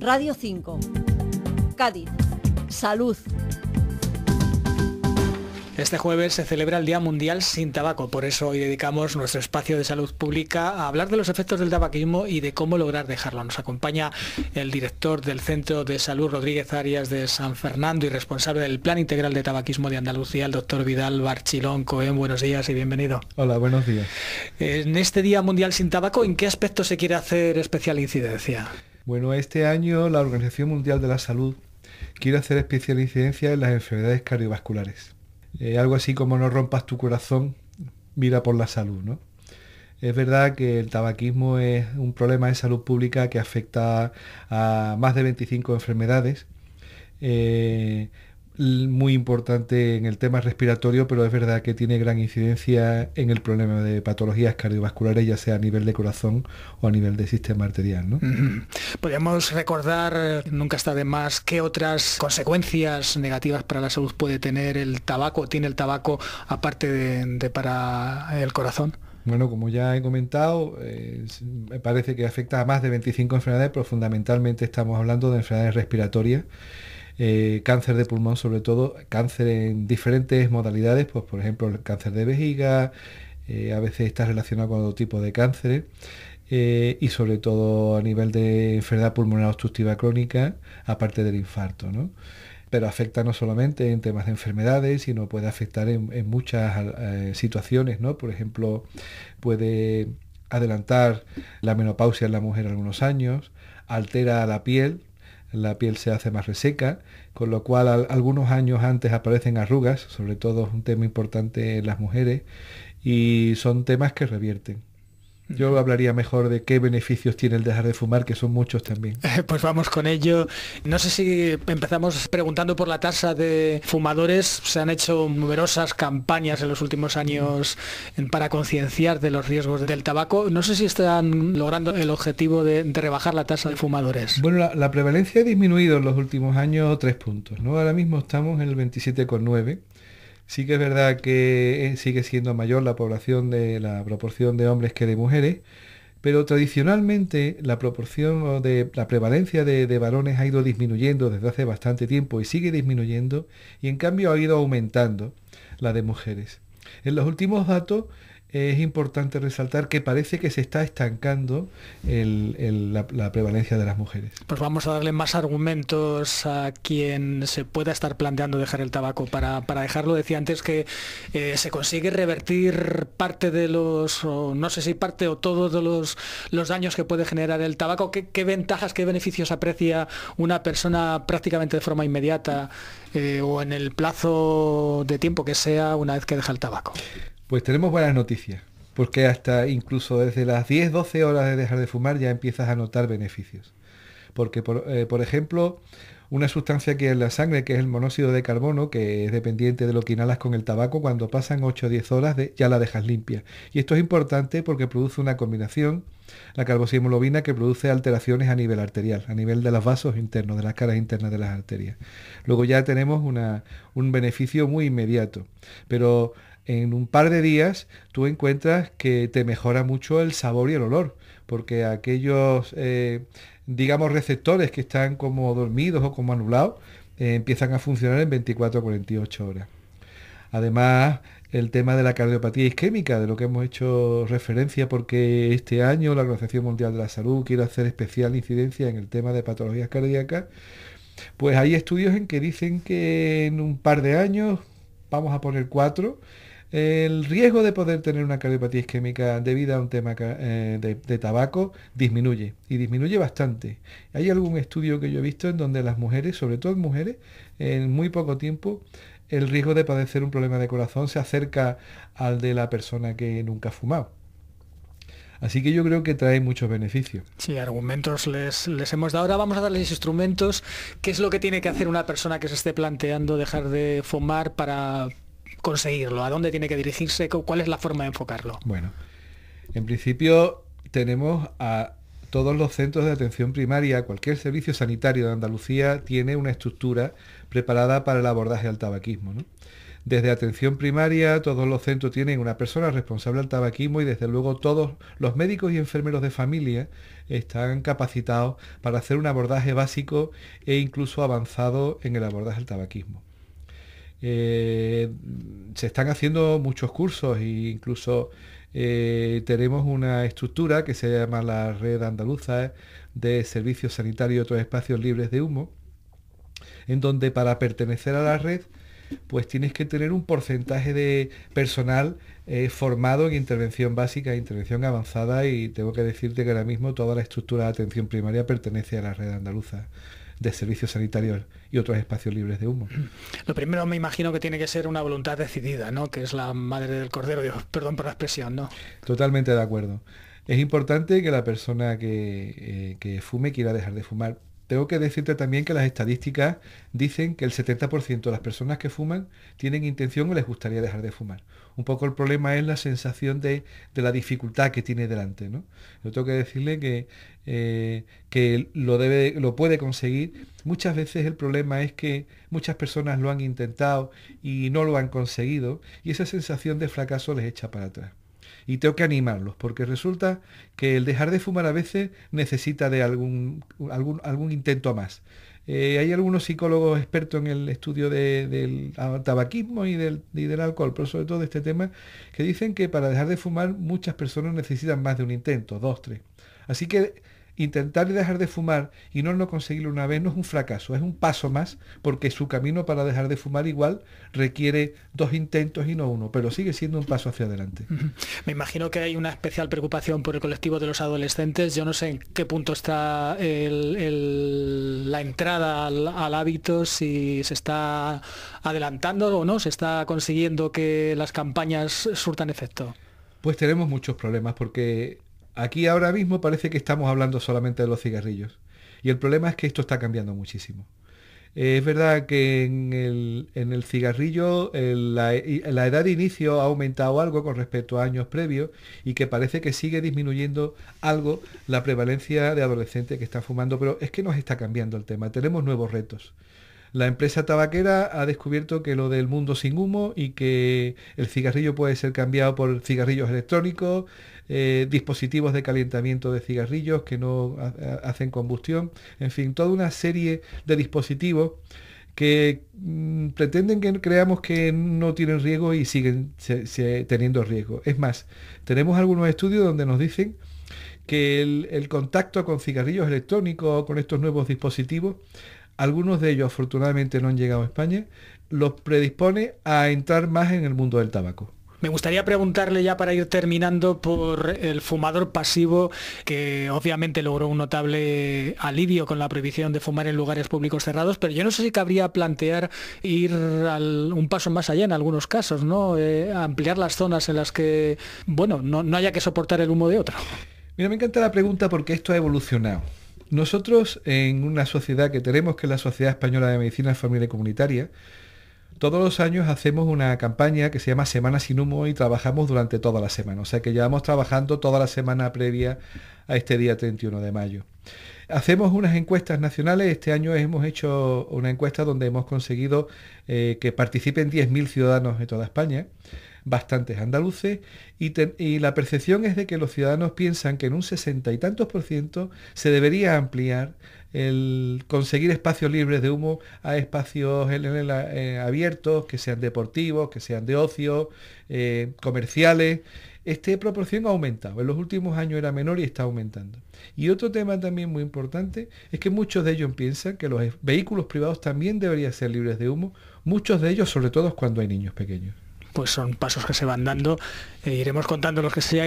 Radio 5. Cádiz. Salud. Este jueves se celebra el Día Mundial sin Tabaco, por eso hoy dedicamos nuestro espacio de salud pública a hablar de los efectos del tabaquismo y de cómo lograr dejarlo. Nos acompaña el director del Centro de Salud Rodríguez Arias de San Fernando y responsable del Plan Integral de Tabaquismo de Andalucía, el doctor Vidal Barchilón Cohen. Buenos días y bienvenido. Hola, buenos días. En este Día Mundial sin Tabaco, ¿en qué aspecto se quiere hacer especial incidencia? Bueno, este año la Organización Mundial de la Salud quiere hacer especial incidencia en las enfermedades cardiovasculares. Eh, algo así como no rompas tu corazón, mira por la salud, ¿no? Es verdad que el tabaquismo es un problema de salud pública que afecta a más de 25 enfermedades. Eh, muy importante en el tema respiratorio, pero es verdad que tiene gran incidencia en el problema de patologías cardiovasculares, ya sea a nivel de corazón o a nivel de sistema arterial. Podríamos recordar, nunca está de más, qué otras consecuencias negativas para la salud puede tener el tabaco, tiene el tabaco aparte de, para el corazón. Bueno, como ya he comentado, eh, me parece que afecta a más de 25 enfermedades, pero fundamentalmente estamos hablando de enfermedades respiratorias. Eh, cáncer de pulmón sobre todo, cáncer en diferentes modalidades, pues por ejemplo el cáncer de vejiga, eh, a veces está relacionado con otro tipo de cáncer... Eh, y sobre todo a nivel de enfermedad pulmonar obstructiva crónica, aparte del infarto. ¿no? Pero afecta no solamente en temas de enfermedades, sino puede afectar en, muchas situaciones. ¿no? Por ejemplo, puede adelantar la menopausia en la mujer algunos años, altera la piel, la piel se hace más reseca, con lo cual algunos años antes aparecen arrugas, sobre todo es un tema importante en las mujeres, y son temas que revierten. Yo hablaría mejor de qué beneficios tiene el dejar de fumar, que son muchos también. Pues vamos con ello. No sé si empezamos preguntando por la tasa de fumadores. Se han hecho numerosas campañas en los últimos años para concienciar de los riesgos del tabaco. No sé si están logrando el objetivo de, rebajar la tasa de fumadores. Bueno, la, prevalencia ha disminuido en los últimos años tres puntos. ¿no? Ahora mismo estamos en el 27,9 Sí que es verdad que eh, sigue siendo mayor la población de la proporción de hombres que de mujeres, pero tradicionalmente la proporción de la prevalencia de, de, varones ha ido disminuyendo desde hace bastante tiempo y sigue disminuyendo y en cambio ha ido aumentando la de mujeres. En los últimos datos es importante resaltar que parece que se está estancando la, prevalencia de las mujeres. Pues vamos a darle más argumentos a quien se pueda estar planteando dejar el tabaco. Para, dejarlo, decía antes que eh, se consigue revertir parte de los, no sé si parte o todos los, daños que puede generar el tabaco. ¿Qué, ventajas, qué beneficios aprecia una persona prácticamente de forma inmediata eh, o en el plazo de tiempo que sea una vez que deja el tabaco? Pues tenemos buenas noticias, porque hasta incluso desde las 10, 12 horas de dejar de fumar ya empiezas a notar beneficios. Porque, eh, por, ejemplo, una sustancia que es la sangre, que es el monóxido de carbono, que es dependiente de lo que inhalas con el tabaco, cuando pasan 8 o 10 horas ya la dejas limpia. Y esto es importante porque produce una combinación, la carboxihemoglobina, que produce alteraciones a nivel arterial, a nivel de los vasos internos, de las caras internas de las arterias. Luego ya tenemos un beneficio muy inmediato. Pero en un par de días tú encuentras que te mejora mucho el sabor y el olor, porque aquellos, eh, digamos, receptores que están como dormidos o como anulados, eh, empiezan a funcionar en 24 a 48 horas. Además, el tema de la cardiopatía isquémica, de lo que hemos hecho referencia, porque este año la Organización Mundial de la Salud quiere hacer especial incidencia en el tema de patologías cardíacas, pues hay estudios en que dicen que en un par de años, vamos a poner cuatro, el riesgo de poder tener una cardiopatía isquémica debido a un tema eh, de, tabaco disminuye y disminuye bastante. Hay algún estudio que yo he visto en donde las mujeres, sobre todo mujeres, en muy poco tiempo el riesgo de padecer un problema de corazón se acerca al de la persona que nunca ha fumado. Así que yo creo que trae muchos beneficios. Sí, argumentos les, les hemos dado. Ahora vamos a darles instrumentos. ¿Qué es lo que tiene que hacer una persona que se esté planteando dejar de fumar para, conseguirlo? ¿A dónde tiene que dirigirse? ¿Cuál es la forma de enfocarlo? Bueno, en principio tenemos a todos los centros de atención primaria, cualquier servicio sanitario de Andalucía tiene una estructura preparada para el abordaje al tabaquismo. Desde atención primaria, todos los centros tienen una persona responsable al tabaquismo y desde luego todos los médicos y enfermeros de familia están capacitados para hacer un abordaje básico e incluso avanzado en el abordaje al tabaquismo. Eh, se están haciendo muchos cursos e incluso eh, tenemos una estructura que se llama la Red Andaluza eh, de Servicios Sanitarios y otros espacios libres de humo, en donde para pertenecer a la red pues tienes que tener un porcentaje de personal formado en intervención básica, intervención avanzada y tengo que decirte que ahora mismo toda la estructura de atención primaria pertenece a la red andaluza de servicios sanitarios y otros espacios libres de humo. Lo primero me imagino que tiene que ser una voluntad decidida, ¿no? Que es la madre del cordero, Dios, perdón por la expresión, ¿no? Totalmente de acuerdo. Es importante que la persona que eh, fume quiera dejar de fumar tengo que decirte también que las estadísticas dicen que el 70% de las personas que fuman tienen intención o les gustaría dejar de fumar. Un poco el problema es la sensación de, la dificultad que tiene delante. ¿no? Yo tengo que decirle que, eh, que lo, debe, lo puede conseguir. Muchas veces el problema es que muchas personas lo han intentado y no lo han conseguido y esa sensación de fracaso les echa para atrás y tengo que animarlos, porque resulta que el dejar de fumar a veces necesita de algún, algún, algún intento más. Eh, hay algunos psicólogos expertos en el estudio del tabaquismo y del, y del, alcohol, pero sobre todo de este tema, que dicen que para dejar de fumar muchas personas necesitan más de un intento, dos, tres. Así que intentar dejar de fumar y no lo conseguirlo una vez no es un fracaso, es un paso más, porque su camino para dejar de fumar igual requiere dos intentos y no uno, pero sigue siendo un paso hacia adelante. Me imagino que hay una especial preocupación por el colectivo de los adolescentes. Yo no sé en qué punto está la entrada al, al hábito, si se está adelantando o no, se está consiguiendo que las campañas surtan efecto. Pues tenemos muchos problemas porque Aquí ahora mismo parece que estamos hablando solamente de los cigarrillos. Y el problema es que esto está cambiando muchísimo. Eh, es verdad que en el, cigarrillo la, la, edad de inicio ha aumentado algo con respecto a años previos y que parece que sigue disminuyendo algo la prevalencia de adolescentes que están fumando, pero es que nos está cambiando el tema. Tenemos nuevos retos. La empresa tabaquera ha descubierto que lo del mundo sin humo y que el cigarrillo puede ser cambiado por cigarrillos electrónicos, eh, dispositivos de calentamiento de cigarrillos que no hacen combustión, en fin, toda una serie de dispositivos que mm, pretenden que creamos que no tienen riesgo y siguen teniendo riesgo. Es más, tenemos algunos estudios donde nos dicen que el, el, contacto con cigarrillos electrónicos, o con estos nuevos dispositivos, algunos de ellos afortunadamente no han llegado a España, los predispone a entrar más en el mundo del tabaco. Me gustaría preguntarle ya para ir terminando por el fumador pasivo, que obviamente logró un notable alivio con la prohibición de fumar en lugares públicos cerrados, pero yo no sé si cabría plantear ir un paso más allá en algunos casos, ¿no? Eh, ampliar las zonas en las que, bueno, no, no haya que soportar el humo de otro. Mira, me encanta la pregunta porque esto ha evolucionado. Nosotros en una sociedad que tenemos, que es la Sociedad Española de Medicina Familiar y Comunitaria, todos los años hacemos una campaña que se llama Semana sin Humo y trabajamos durante toda la semana. O sea que llevamos trabajando toda la semana previa a este día 31 de mayo. Hacemos unas encuestas nacionales. Este año hemos hecho una encuesta donde hemos conseguido eh, que participen 10.000 ciudadanos de toda España bastantes andaluces y, la percepción es de que los ciudadanos piensan que en un sesenta y tantos por ciento se debería ampliar el conseguir espacios libres de humo a espacios eh, abiertos, que sean deportivos, que sean de ocio, eh, comerciales. Este proporción ha aumentado. En los últimos años era menor y está aumentando. Y otro tema también muy importante es que muchos de ellos piensan que los vehículos privados también deberían ser libres de humo, muchos de ellos sobre todo cuando hay niños pequeños pues son pasos que se van dando. Eh, iremos contando los que se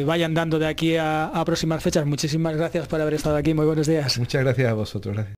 eh, vayan dando de aquí a, próximas fechas. Muchísimas gracias por haber estado aquí. Muy buenos días. Muchas gracias a vosotros.